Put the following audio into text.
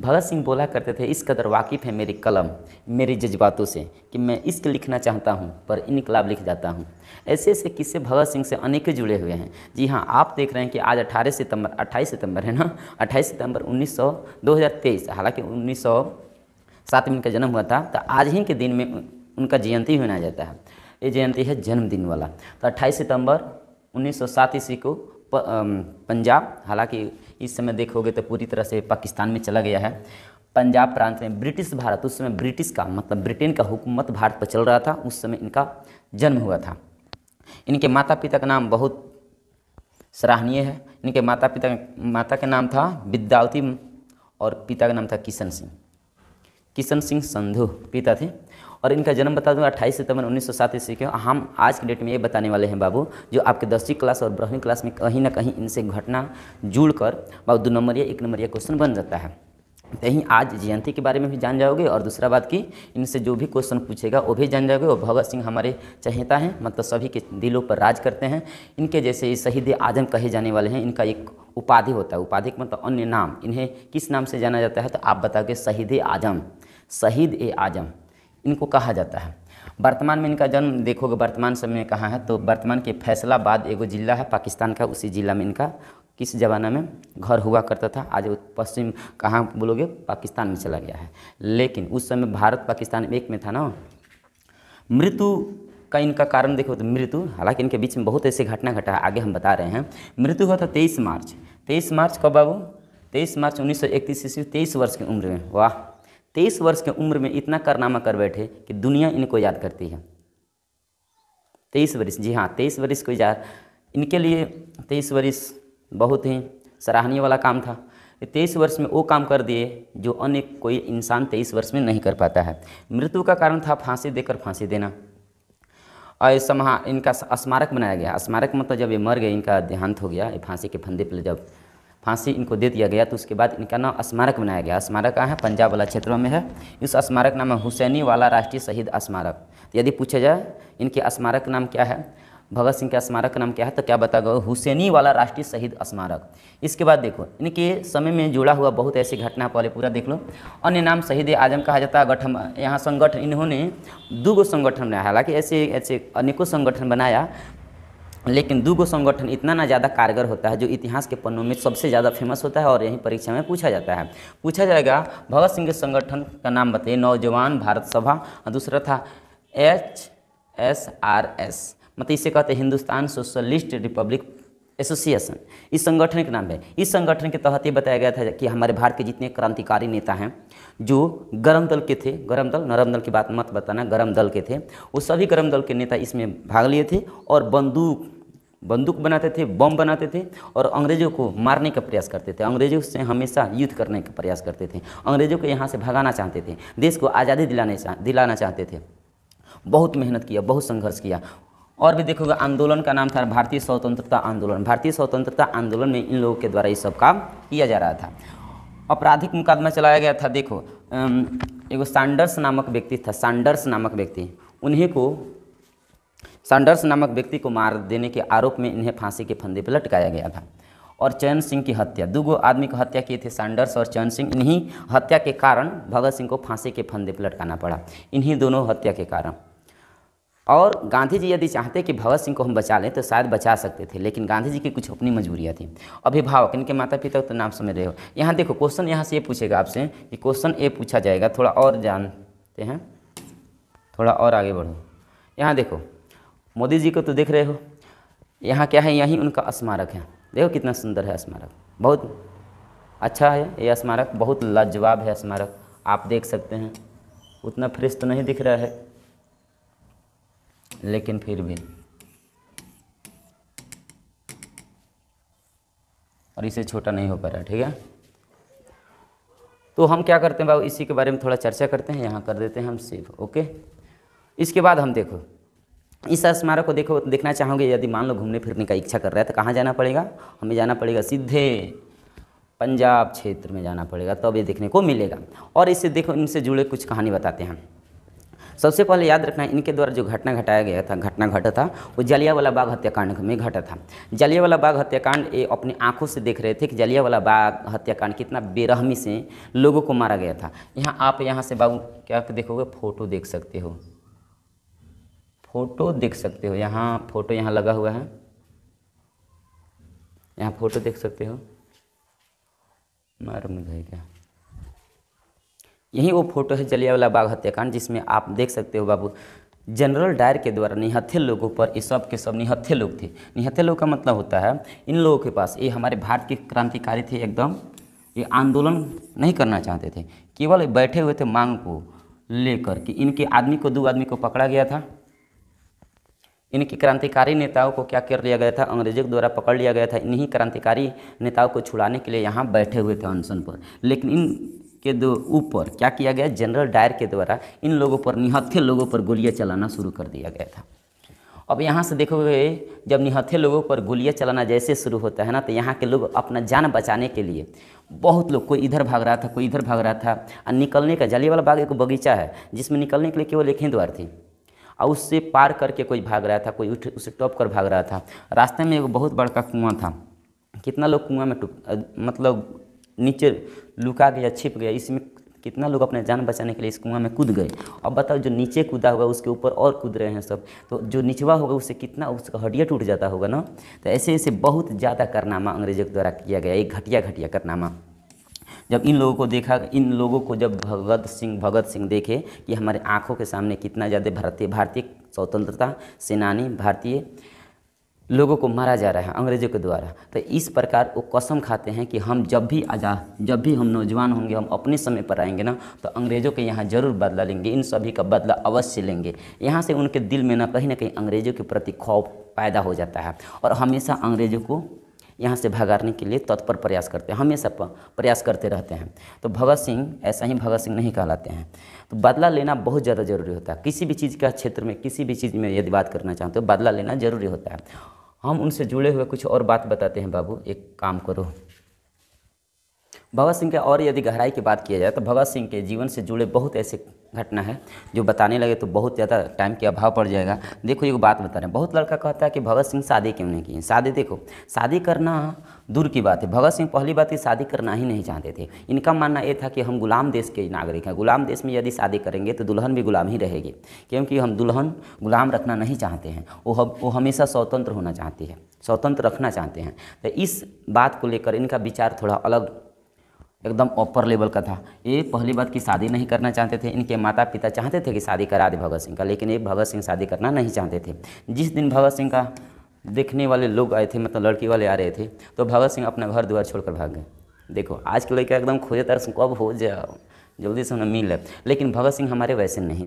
भगत सिंह बोला करते थे इस कदर वाकिफ़ है मेरी कलम मेरे जज्बातों से कि मैं इश्क लिखना चाहता हूँ पर इनकलाब लिख जाता हूँ ऐसे ऐसे किस्से भगत सिंह से अनेक जुड़े हुए हैं जी हाँ आप देख रहे हैं कि आज 18 सितंबर 28 सितंबर है ना 28 सितंबर 1900 2023 हालांकि उन्नीस सात में इनका जन्म हुआ था तो आज ही के दिन में उनका जयंती भी मनाया जाता है ये जयंती है जन्मदिन वाला तो अट्ठाईस सितम्बर उन्नीस ईस्वी को पंजाब हालांकि इस समय देखोगे तो पूरी तरह से पाकिस्तान में चला गया है पंजाब प्रांत में ब्रिटिश भारत उस समय ब्रिटिश का मतलब ब्रिटेन का हुकूमत भारत पर चल रहा था उस समय इनका जन्म हुआ था इनके माता पिता का नाम बहुत सराहनीय है इनके माता पिता माता का नाम था विद्यावती और पिता का नाम था किशन सिंह किशन सिंह संधु पिता थे और इनका जन्म बता दूँ अट्ठाईस सितंबर उन्नीस सौ सात ईस्वी के हम आज के डेट में ये बताने वाले हैं बाबू जो आपके दसवीं क्लास और बारहवीं क्लास में कहीं ना कहीं इनसे घटना जुड़ कर बाबू दो नंबर या एक नंबर या क्वेश्चन बन जाता है कहीं तो आज जयंती के बारे में भी जान जाओगे और दूसरा बात कि इनसे जो भी क्वेश्चन पूछेगा वो भी जान जाओगे और भगत सिंह हमारे चहेता हैं मतलब सभी के दिलों पर राज करते हैं इनके जैसे शहीद आजम कहे जाने वाले हैं इनका एक उपाधि होता है उपाधि मतलब अन्य नाम इन्हें किस नाम से जाना जाता है तो आप बताओगे शहीद आजम शहीद ए आजम इनको कहा जाता है वर्तमान में इनका जन्म देखोगे वर्तमान समय में कहाँ है तो वर्तमान के फैसलाबाद एगो जिला है पाकिस्तान का उसी जिला में इनका किस ज़माना में घर हुआ करता था आज पश्चिम कहाँ बोलोगे पाकिस्तान में चला गया है लेकिन उस समय भारत पाकिस्तान एक में था ना मृत्यु का इनका कारण देखो तो मृत्यु हालांकि इनके बीच में बहुत ऐसी घटना घटा है आगे हम बता रहे हैं मृत्यु हुआ था तेईस मार्च तेईस मार्च कब बाबू तेईस मार्च उन्नीस सौ इकतीस ईस्वी तेईस वर्ष की उम्र में वाह तेईस वर्ष के उम्र में इतना कारनामा कर बैठे कि दुनिया इनको याद करती है तेईस वर्ष जी हाँ तेईस वर्ष को याद इनके लिए तेईस वर्ष बहुत ही सराहनीय वाला काम था तेईस वर्ष में वो काम कर दिए जो अन्य कोई इंसान तेईस वर्ष में नहीं कर पाता है मृत्यु का कारण था फांसी देकर फांसी देना और इस इनका स्मारक बनाया गया स्मारक मतलब जब ये मर गए इनका देहांत हो गया फांसी के फंदे पर जब फांसी इनको दे दिया गया तो उसके बाद इनका नाम स्मारक बनाया गया स्मारक कहाँ है पंजाब वाला क्षेत्रों में है इस स्मारक नाम है हुसैनी वाला राष्ट्रीय शहीद स्मारक तो यदि पूछा जाए इनके स्मारक नाम क्या है भगत सिंह का स्मारक नाम क्या है तो क्या बता गया हुसैनी वाला राष्ट्रीय शहीद स्मारक इसके बाद देखो इनके समय में जुड़ा हुआ बहुत ऐसी घटना पहले पूरा देख लो अन्य नाम शहीद आजम कहा जाता है गठन यहाँ संगठन इन्होंने दो गो संगठन बनाया हालांकि ऐसे ऐसे अनेकों संगठन बनाया लेकिन दू गो संगठन इतना ना ज़्यादा कारगर होता है जो इतिहास के पन्नों में सबसे ज़्यादा फेमस होता है और यही परीक्षा में पूछा जाता है पूछा जाएगा भगत सिंह के संगठन का नाम बताइए नौजवान भारत सभा दूसरा था एच एस आर एस मतलब इसे कहते हैं हिंदुस्तान सोशलिस्ट रिपब्लिक एसोसिएशन इस संगठन के नाम है इस संगठन के तहत ये बताया गया था कि हमारे भारत के जितने क्रांतिकारी नेता हैं जो गर्म दल के थे गर्म दल नरम दल की बात मत बताना गर्म दल के थे वो सभी गर्म दल के नेता इसमें भाग लिए थे और बंदूक बंदूक बनाते थे बम बनाते थे और अंग्रेज़ों को मारने का प्रयास करते थे अंग्रेज़ों से हमेशा युद्ध करने का प्रयास करते थे अंग्रेज़ों को यहाँ से भगाना चाहते थे देश को आज़ादी दिलाने दिलाना चाहते थे बहुत मेहनत किया बहुत संघर्ष किया और भी देखोगे आंदोलन का नाम था भारतीय स्वतंत्रता आंदोलन भारतीय स्वतंत्रता आंदोलन में इन लोगों के द्वारा ये सब काम किया जा रहा था आपराधिक मुकदमा चलाया गया था देखो एगो सैंडर्स नामक व्यक्ति था सैंडर्स नामक व्यक्ति उन्हीं को सैंडर्स नामक व्यक्ति को मार देने के आरोप में इन्हें फांसी के फंदे पर लटकाया गया था और चयन सिंह की हत्या दो गो आदमी को हत्या किए थे सैंडर्स और चयन सिंह इन्हीं हत्या के कारण भगत सिंह को फांसी के फंदे पर लटकाना पड़ा इन्हीं दोनों हत्या के कारण और गांधी जी यदि चाहते कि भगत सिंह को हम बचा लें तो शायद बचा सकते थे लेकिन गांधी जी की कुछ अपनी मजबूरियाँ थी अभिभावक इनके माता पिता तो नाम समझ रहे हो यहाँ देखो क्वेश्चन यहाँ से ये पूछेगा आपसे कि क्वेश्चन ए पूछा जाएगा थोड़ा और जानते हैं थोड़ा और आगे बढ़ो यहाँ देखो मोदी जी को तो देख रहे हो यहाँ क्या है यहीं उनका स्मारक है देखो कितना सुंदर है स्मारक बहुत अच्छा है ये स्मारक बहुत लाजवाब है स्मारक आप देख सकते हैं उतना फ्रेश तो नहीं दिख रहा है लेकिन फिर भी और इसे छोटा नहीं हो पा रहा ठीक है तो हम क्या करते हैं बाबू इसी के बारे में थोड़ा चर्चा करते हैं यहाँ कर देते हैं हम सेव ओके इसके बाद हम देखो इस स्मारक को देखो देखना चाहोगे यदि मान लो घूमने फिरने का इच्छा कर रहा है तो कहाँ जाना पड़ेगा हमें जाना पड़ेगा सीधे पंजाब क्षेत्र में जाना पड़ेगा तब तो ये देखने को मिलेगा और इससे देखो इनसे जुड़े कुछ कहानी बताते हैं सबसे पहले याद रखना इनके द्वारा जो घटना घटाया गया था घटना घटा था वो जलियावाला बाग हत्याकांड में घटा था जलियावाला बाग हत्याकांड ये अपनी आंखों से देख रहे थे कि जलियावाला बाग हत्याकांड कितना बेरहमी से लोगों को मारा गया था यहाँ आप यहाँ से बाबू क्या देखोगे फोटो देख सकते हो फोटो देख सकते हो यहाँ फोटो यहाँ लगा हुआ है यहाँ फोटो देख सकते हो मार मुझे क्या यही वो फोटो है जलियावाला बाग हत्याकांड जिसमें आप देख सकते हो बाबू जनरल डायर के द्वारा निहत्थे लोगों पर ये सब के सब निहत्थे लोग थे निहत्थे लोग का मतलब होता है इन लोगों के पास ये हमारे भारत के क्रांतिकारी थे एकदम ये आंदोलन नहीं करना चाहते थे केवल बैठे हुए थे मांग को लेकर कि इनके आदमी को दो आदमी को पकड़ा गया था इनके क्रांतिकारी नेताओं को क्या कर लिया गया था अंग्रेजों के द्वारा पकड़ लिया गया था इन्हीं क्रांतिकारी नेताओं को छुड़ाने के लिए यहाँ बैठे हुए थे अनशन पर लेकिन इन के दो ऊपर क्या किया गया जनरल डायर के द्वारा इन लोगों पर निहत्थे लोगों पर गोलियां चलाना शुरू कर दिया गया था अब यहाँ से देखोगे जब निहत्थे लोगों पर गोलियां चलाना जैसे शुरू होता है ना तो यहाँ के लोग अपना जान बचाने के लिए बहुत लोग कोई इधर भाग रहा था कोई इधर भाग रहा था और निकलने का वाला बाग एक बगीचा है जिसमें निकलने के लिए केवल एक ही द्वार थी और उससे पार करके कोई भाग रहा था कोई उठ उसे टॉप कर भाग रहा था रास्ते में एक बहुत बड़का कुआँ था कितना लोग कुआँ में मतलब नीचे लुका गया छिप गया इसमें कितना लोग अपने जान बचाने के लिए इस कुआं में कूद गए अब बताओ जो नीचे कूदा होगा उसके ऊपर और कूद रहे हैं सब तो जो निचवा होगा उससे कितना उसका हड्डिया टूट जाता होगा ना तो ऐसे ऐसे बहुत ज़्यादा कारनामा अंग्रेजों के द्वारा किया गया एक घटिया घटिया कारनामा जब इन लोगों को देखा इन लोगों को जब भगत सिंह भगत सिंह देखे कि हमारे आँखों के सामने कितना ज़्यादा भारतीय भारतीय स्वतंत्रता सेनानी भारतीय लोगों को मारा जा रहा है अंग्रेज़ों के द्वारा तो इस प्रकार वो कसम खाते हैं कि हम जब भी आज़ाद जब भी हम नौजवान होंगे हम अपने समय पर आएंगे ना तो अंग्रेज़ों के यहाँ ज़रूर बदला लेंगे इन सभी का बदला अवश्य लेंगे यहाँ से उनके दिल में ना कहीं ना कहीं अंग्रेज़ों के प्रति खौफ पैदा हो जाता है और हमेशा अंग्रेज़ों को यहाँ से भगाने के लिए तत्पर प्रयास करते हैं हमेशा प्रयास करते रहते हैं तो भगत सिंह ऐसा ही भगत सिंह नहीं कहलाते हैं तो बदला लेना बहुत ज़्यादा ज़रूरी होता है किसी भी चीज़ का क्षेत्र में किसी भी चीज़ में यदि बात करना चाहते हो बदला लेना ज़रूरी होता है हम उनसे जुड़े हुए कुछ और बात बताते हैं बाबू एक काम करो भगत सिंह के और यदि गहराई की बात किया जाए तो भगत सिंह के जीवन से जुड़े बहुत ऐसे घटना है जो बताने लगे तो बहुत ज़्यादा टाइम के अभाव पड़ जाएगा देखो एक बात बता रहे हैं बहुत लड़का कहता है कि भगत सिंह शादी क्यों नहीं की शादी देखो शादी करना दूर की बात है भगत सिंह पहली बात ही तो शादी करना ही नहीं चाहते थे इनका मानना ये था कि हम गुलाम देश के नागरिक हैं गुलाम देश में यदि शादी करेंगे तो दुल्हन भी गुलाम ही रहेगी क्योंकि हम दुल्हन गुलाम रखना नहीं चाहते हैं वो हम वो हमेशा स्वतंत्र होना चाहती है स्वतंत्र रखना चाहते हैं तो इस बात को लेकर इनका विचार थोड़ा अलग एकदम अपर लेवल का था ये पहली बात की शादी नहीं करना चाहते थे इनके माता पिता चाहते थे कि शादी करा दे भगत सिंह का लेकिन ये भगत सिंह शादी करना नहीं चाहते थे जिस दिन भगत सिंह का देखने वाले लोग आए थे मतलब लड़की वाले आ रहे थे तो भगत सिंह अपना घर द्वार छोड़कर भाग गए देखो आज के लड़के एकदम खोजे तरह से कब हो जाओ जल्दी से उन्हें मिल लेकिन भगत सिंह हमारे वैसे नहीं